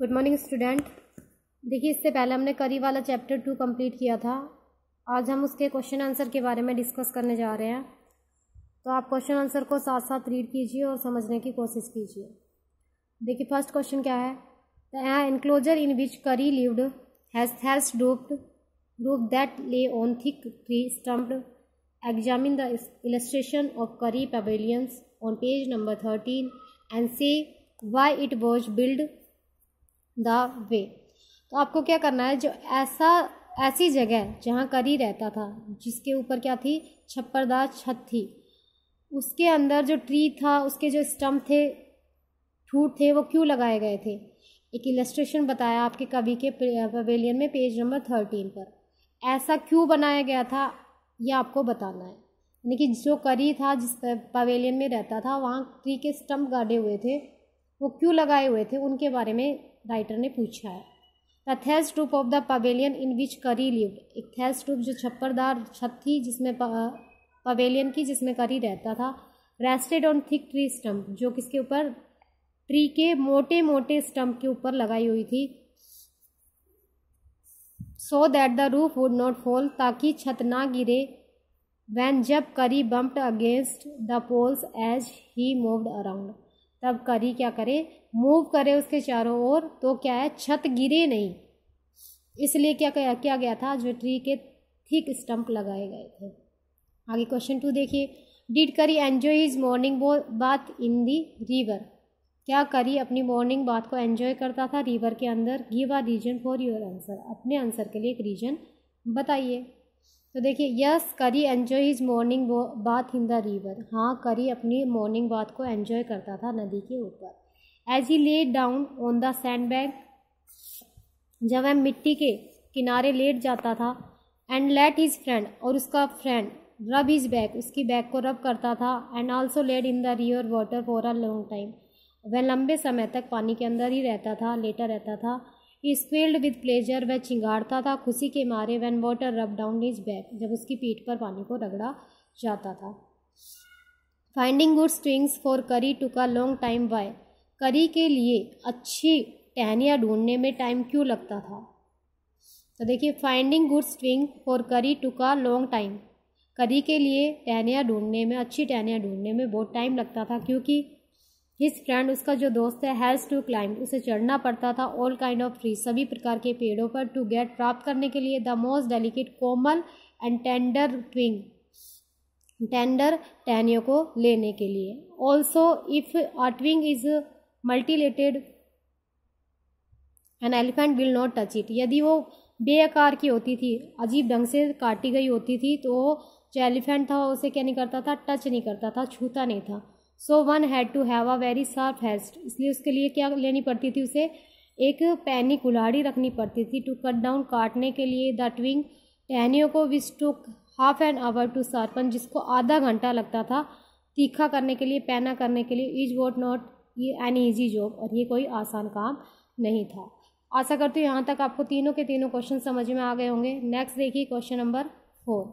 good morning student देखिए इससे पहले हमने करी वाला चैप्टर टू कंप्लीट किया था आज हम उसके क्वेश्चन आंसर के बारे में डिस्कस करने जा रहे हैं तो आप क्वेश्चन आंसर को साथ साथ रीड कीजिए और समझने की कोशिश कीजिए देखिए फर्स्ट क्वेश्चन क्या है the enclosure in which Kari lived has has duped dupe that lay on thick tree stumped examine the illustration of Kari pavilions on page number thirteen and say why it was build the way तो आपको क्या करना है जो ऐसा ऐसी जगह जहाँ करी रहता था जिसके ऊपर क्या थी छप्परदार छत थी उसके अंदर जो ट्री था उसके जो स्टम्प थे ठूट थे वो क्यों लगाए गए थे एक इलस्ट्रेशन बताया आपके कवि के पवेलियन में पेज नंबर थर्टीन पर ऐसा क्यों बनाया गया था ये आपको बताना है यानी कि जो करी था जिस पवेलियन में रहता था वहाँ ट्री के स्टम्प गाड़े हुए थे वो क्यों लगाए हुए थे उनके बारे में राइटर ने पूछा है the these roof of the pavilion in which Kari lived एक थेस रूप जो छप्परदार छत थी जिसमें पवेलियन की जिसमें करी रहता था rested on thick tree stump जो किसके ऊपर ट्री के मोटे मोटे स्टम्प के ऊपर लगाई हुई थी so that the roof would not fall ताकि छत ना गिरे वैन जब Kari bumped against the poles as he moved around तब करी क्या करे मूव करे उसके चारों ओर तो क्या है छत गिरे नहीं इसलिए क्या क्या किया गया था जो ट्री के थिक स्टंप लगाए गए थे आगे क्वेश्चन टू देखिए did Kari enjoy his morning bath in the river क्या करी अपनी मॉर्निंग बात को एन्जॉय करता था रिवर के अंदर give a reason for your answer अपने आंसर के लिए एक रीजन बताइए तो देखिए yes Kari enjoy his morning bath in the river हाँ करी अपनी मॉर्निंग बाथ को एन्जॉय करता था नदी के ऊपर as he lay down on the sand bag जब वह मिट्टी के किनारे लेट जाता था एंड लेट हिज फ्रेंड और उसका फ्रेंड रब हिज बैग उसकी बैग को रब करता था and also let in the river water for a long time वह लंबे समय तक पानी के अंदर ही रहता था लेटा रहता था इज फील्ड विद प्लेजर वह चिंगाड़ता था खुशी के मारे when water rub down his back जब उसकी पीठ पर पानी को रगड़ा जाता था फाइंडिंग गुड स्ट्रिंग्स फॉर करी टुका लॉन्ग टाइम वाई करी के लिए अच्छी टहनियाँ ढूंढने में टाइम क्यों लगता था तो देखिए फाइंडिंग गुड स्ट्रिंग फॉर करी टुका लॉन्ग टाइम करी के लिए टहनियाँ ढूंढने में अच्छी टहनियाँ ढूंढने में बहुत टाइम लगता था क्योंकि हिज फ्रेंड उसका जो दोस्त है हैज़ टू क्लाइंब उसे चढ़ना पड़ता था ऑल काइंड ऑफ ट्री सभी प्रकार के पेड़ों पर टू गेट प्राप्त करने के लिए द मोस्ट डेलिकेट कोमल एंड टेंडर ट्विंग टेंडर टहनियों को लेने के लिए also if a twig is mutilated an elephant will not touch it यदि वो बेआकार की होती थी अजीब ढंग से काटी गई होती थी तो जो एलिफेंट था उसे क्या नहीं करता था टच नहीं करता था छूता नहीं था so one had to have a very soft haste इसलिए उसके लिए क्या लेनी पड़ती थी उसे एक पैनी कुल्हाड़ी रखनी पड़ती थी टू कट डाउन काटने के लिए द ट्विंग टहनियों को which took half an hour to sharpen जिसको आधा घंटा लगता था तीखा करने के लिए पैना करने के लिए इज वॉट नॉट ये एन ईजी जॉब और ये कोई आसान काम नहीं था आशा करती हूँ यहाँ तक आपको तीनों के तीनों क्वेश्चन समझ में आ गए होंगे नेक्स्ट देखिए question number four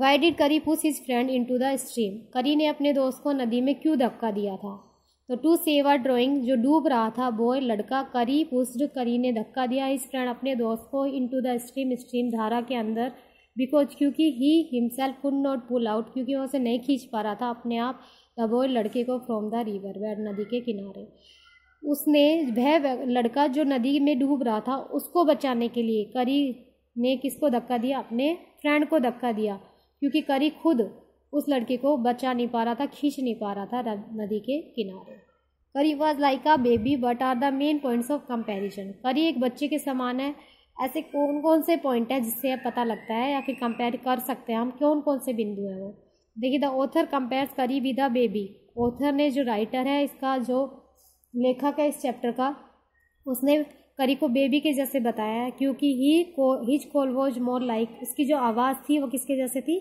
why did Kari push his friend into the stream Kari ने अपने दोस्त को नदी में क्यों धक्का दिया था तो टू सेव आर ड्रॉइंग जो डूब रहा था बॉय लड़का करी पुस्ड करी ने धक्का दिया इस फ्रेंड अपने दोस्त को into the stream stream धारा के अंदर बिकॉज क्योंकि he himself could not pull out क्योंकि वह उसे नहीं खींच पा रहा था अपने आप द बॉय लड़के को फ्रॉम द रिवर वह नदी के किनारे उसने वह लड़का जो नदी में डूब रहा था उसको बचाने के लिए करी ने किसको धक्का दिया अपने फ्रेंड को धक्का दिया क्योंकि करी खुद उस लड़के को बचा नहीं पा रहा था खींच नहीं पा रहा था नदी के किनारे Kari was like a baby but are the main points of comparison Kari एक बच्चे के समान है ऐसे कौन कौन से पॉइंट है जिससे पता लगता है या फिर कंपेयर कर सकते हैं हम कौन कौन से बिंदु हैं वो देखिए the author compares Kari with a baby author ने जो राइटर है इसका जो लेखक है इस चैप्टर का उसने करी को बेबी के जैसे बताया है क्योंकि ही को his call was more like उसकी जो आवाज़ थी वो किसके जैसे थी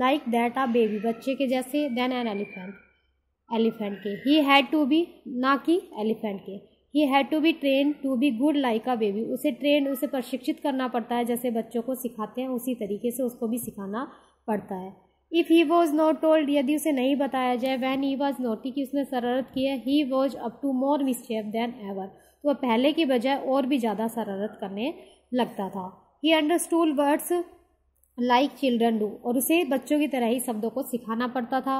लाइक दैट आ बेबी बच्चे के जैसे देन एन एलिफेंट एलिफेंट के ही हैड टू बी ना कि एलिफेंट के he had to be train to be good like a baby उसे ट्रेन उसे प्रशिक्षित करना पड़ता है जैसे बच्चों को सिखाते हैं उसी तरीके से उसको भी सिखाना पड़ता है if he was not told यदि उसे नहीं बताया जाए वैन ही वॉज नोटी कि उसने शरारत की है he was up to more mischief than ever तो वह पहले के बजाय और भी ज़्यादा शरारत करने लगता था he understood words like children do और उसे बच्चों की तरह ही शब्दों को सिखाना पड़ता था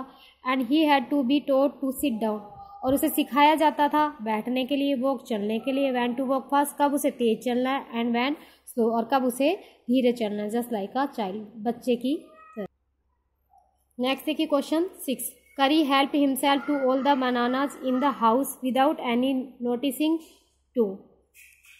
and he had to be taught to sit down और उसे सिखाया जाता था बैठने के लिए वॉक चलने के लिए वैन टू वॉक फास्ट कब उसे तेज चलना है एंड वैन स्लो और कब उसे धीरे चलना है जस्ट लाइक अ चाइल्ड बच्चे की नेक्स्ट देखिए question six Kari help himself to all the bananas in the house without any noticing to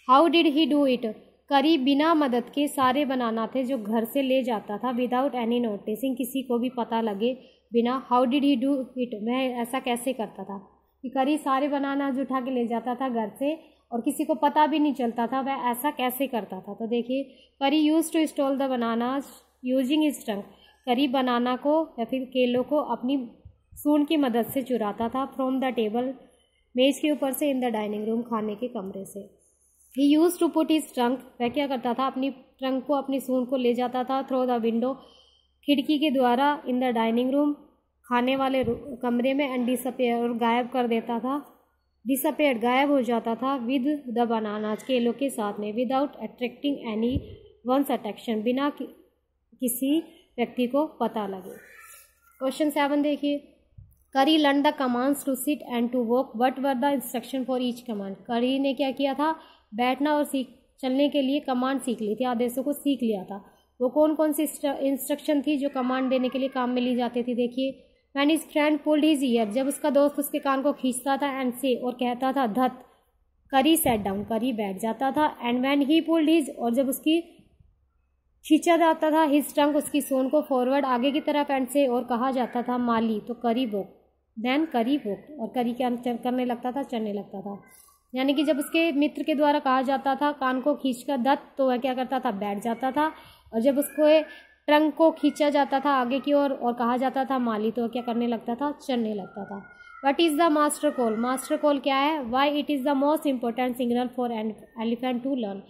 how did he do it Kari बिना मदद के सारे बनाना थे जो घर से ले जाता था विदाउट एनी नोटिसिंग किसी को भी पता लगे बिना how did he do it मैं ऐसा कैसे करता था कि करी सारे बनाना जो उठा के ले जाता था घर से और किसी को पता भी नहीं चलता था वह ऐसा कैसे करता था तो देखिए Kari use to stole the banana using his tongue Kari banana को या फिर केलों को अपनी सून की मदद से चुराता था फ्रॉम द टेबल मेज़ के ऊपर से इन द डाइनिंग रूम खाने के कमरे से he use to put his trunk वह क्या करता था अपनी ट्रंक को अपनी सूंड को ले जाता था थ्रो द विंडो खिड़की के द्वारा इन द डाइनिंग रूम खाने वाले कमरे में एंड डिसअपेयर और गायब कर देता था डिसअपेयर गायब हो जाता था विद द बनाना केलों के साथ में without attracting anyone's attraction बिना कि, किसी व्यक्ति को पता लगे क्वेश्चन सेवन देखिए Kari learn the commands to sit and to walk what were the instruction for each command Kari ने क्या किया था बैठना और सीख चलने के लिए कमांड सीख ली थी आदेशों को सीख लिया था वो कौन कौन सी इंस्ट्रक्शन थी जो कमांड देने के लिए काम में ली जाती थी देखिए when his friend pulled his ear जब उसका दोस्त उसके कान को खींचता था एंड से और कहता था धत करी सेट डाउन करी बैठ जाता था and when he pulled his और जब उसकी खींचा जाता था हिज टंग उसकी सोन को फॉरवर्ड आगे की तरफ एंड से और कहा जाता था माली तो करी बोक देन करी हो और करी क्या करने लगता था चढ़ने लगता था यानी कि जब उसके मित्र के द्वारा कहा जाता था कान को खींच कर दत्त तो वह क्या करता था बैठ जाता था और जब उसको ट्रंक को खींचा जाता था आगे की ओर और, कहा जाता था माली तो क्या करने लगता था चलने लगता था what is the master call master call क्या है why it is the most important signal for elephant to learn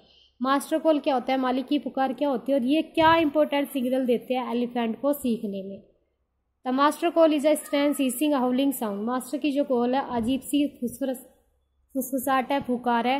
master call क्या होता है मालिक की पुकार क्या होती है और ये क्या इंपॉर्टेंट सिग्नल देते हैं एलिफेंट को सीखने में the master call is a strange hissing howling sound master की जो कॉल है अजीब सी फुसफुसाहट है फुकार है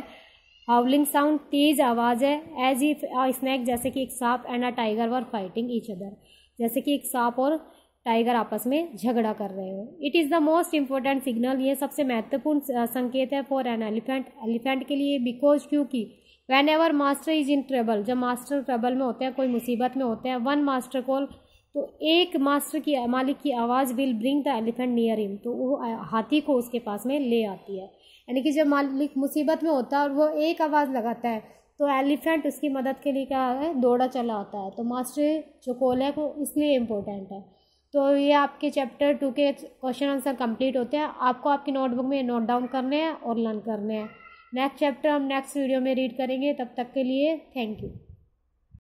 हाउलिंग साउंड तेज आवाज़ है एज इफ स्नैक जैसे कि एक सांप and a tiger were fighting each other जैसे कि एक सांप और टाइगर आपस में झगड़ा कर रहे हो it is the most important signal ये सबसे महत्वपूर्ण संकेत है फॉर एन एलिफेंट एलिफेंट के लिए बिकॉज क्योंकि whenever master is in trouble जब मास्टर ट्रेबल में होते हैं कोई मुसीबत में होते हैं वन मास्टर कॉल तो एक मास्टर की मालिक की आवाज़ will bring the elephant near him तो वो हाथी को उसके पास में ले आती है यानी कि जब मालिक मुसीबत में होता है और वो एक आवाज़ लगाता है तो एलिफेंट उसकी मदद के लिए क्या है दौड़ा चला आता है तो मास्टर जो कॉल है वो इसलिए इम्पोर्टेंट है तो ये आपके चैप्टर टू के क्वेश्चन आंसर कंप्लीट होते हैं आपको आपकी नोटबुक में नोट डाउन करने हैं और लर्न करने हैं नेक्स्ट चैप्टर हम नेक्स्ट वीडियो में रीड करेंगे तब तक के लिए थैंक यू